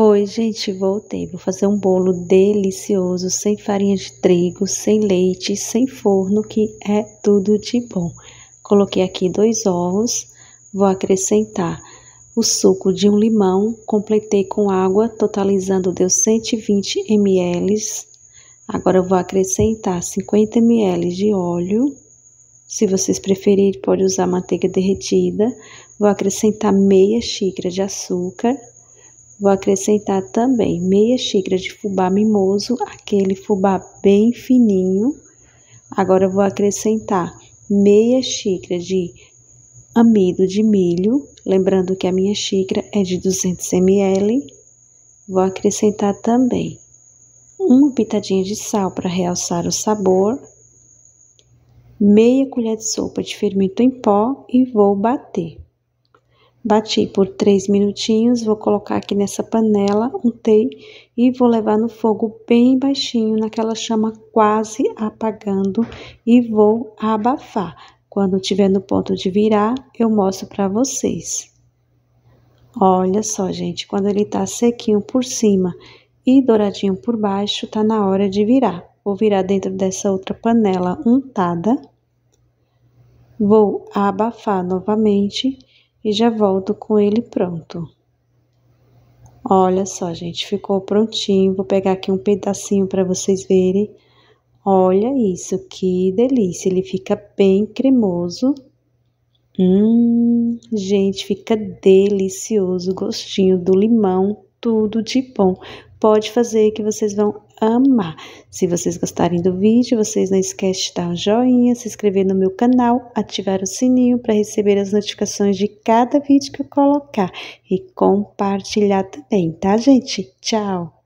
Oi, gente, voltei. Vou fazer um bolo delicioso, sem farinha de trigo, sem leite, sem forno, que é tudo de bom. Coloquei aqui dois ovos, vou acrescentar o suco de um limão, completei com água, totalizando deu 120 ml. Agora vou acrescentar 50 ml de óleo. Se vocês preferirem, pode usar manteiga derretida. Vou acrescentar meia xícara de açúcar Vou acrescentar também meia xícara de fubá mimoso, aquele fubá bem fininho. Agora vou acrescentar meia xícara de amido de milho, lembrando que a minha xícara é de 200 ml. Vou acrescentar também uma pitadinha de sal para realçar o sabor, meia colher de sopa de fermento em pó e vou bater. Bati por 3 minutinhos, vou colocar aqui nessa panela untei e vou levar no fogo bem baixinho, naquela chama quase apagando e vou abafar. Quando tiver no ponto de virar, eu mostro para vocês. Olha só, gente, quando ele tá sequinho por cima e douradinho por baixo, tá na hora de virar. Vou virar dentro dessa outra panela untada. Vou abafar novamente e já volto com ele pronto. Olha só, gente, ficou prontinho. Vou pegar aqui um pedacinho para vocês verem. Olha isso, que delícia. Ele fica bem cremoso. Hum, gente, fica delicioso o gostinho do limão tudo de bom. Pode fazer que vocês vão amar. Se vocês gostarem do vídeo, vocês não esquecem de dar um joinha, se inscrever no meu canal, ativar o sininho para receber as notificações de cada vídeo que eu colocar e compartilhar também, tá, gente? Tchau!